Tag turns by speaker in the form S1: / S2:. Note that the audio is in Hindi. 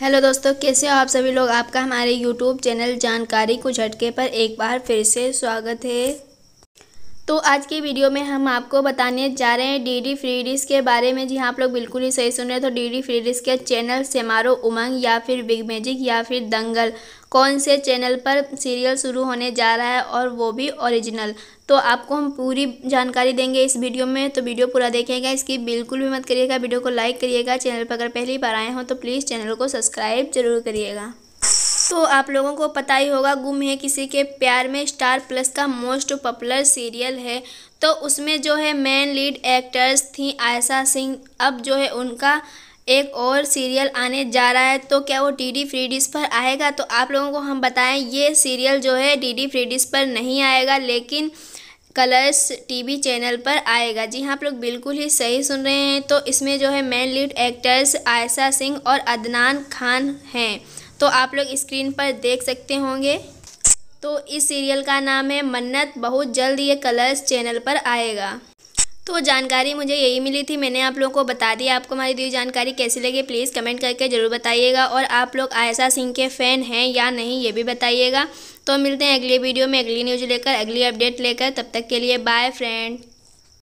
S1: हेलो दोस्तों कैसे हो आप सभी लोग आपका हमारे यूट्यूब चैनल जानकारी कुछ हटके पर एक बार फिर से स्वागत है तो आज की वीडियो में हम आपको बताने जा रहे हैं डी डी फ्रीडिस के बारे में जी हाँ, आप लोग बिल्कुल ही सही सुन रहे हैं तो डी डी फ्रीडिस के चैनल सेमारो उमंग या फिर बिग मैजिक या फिर दंगल कौन से चैनल पर सीरियल शुरू होने जा रहा है और वो भी ओरिजिनल तो आपको हम पूरी जानकारी देंगे इस वीडियो में तो वीडियो पूरा देखिएगा इसकी बिल्कुल भी मत करिएगा वीडियो को लाइक करिएगा चैनल पर अगर पहली बार आए हों तो प्लीज़ चैनल को सब्सक्राइब जरूर करिएगा तो आप लोगों को पता ही होगा गुम है किसी के प्यार में स्टार प्लस का मोस्ट पॉपुलर सीरियल है तो उसमें जो है मेन लीड एक्टर्स थी आयशा सिंह अब जो है उनका एक और सीरियल आने जा रहा है तो क्या वो डी डी फ्री डिश पर आएगा तो आप लोगों को हम बताएं ये सीरियल जो है डी डी फ्री डिश पर नहीं आएगा लेकिन कलर्स टीवी चैनल पर आएगा जी हाँ आप लोग बिल्कुल ही सही सुन रहे हैं तो इसमें जो है main lead actors Ayesha Singh और अदनान खान हैं तो आप लोग स्क्रीन पर देख सकते होंगे तो इस सीरियल का नाम है मन्नत बहुत जल्द ये कलर्स चैनल पर आएगा तो जानकारी मुझे यही मिली थी मैंने आप लोगों को बता दिया आपको हमारी दी जानकारी कैसी लगी प्लीज़ कमेंट करके ज़रूर बताइएगा और आप लोग आयशा सिंह के फ़ैन हैं या नहीं ये भी बताइएगा तो मिलते हैं अगले वीडियो में अगली न्यूज़ लेकर अगली अपडेट लेकर तब तक के लिए बाय फ्रेंड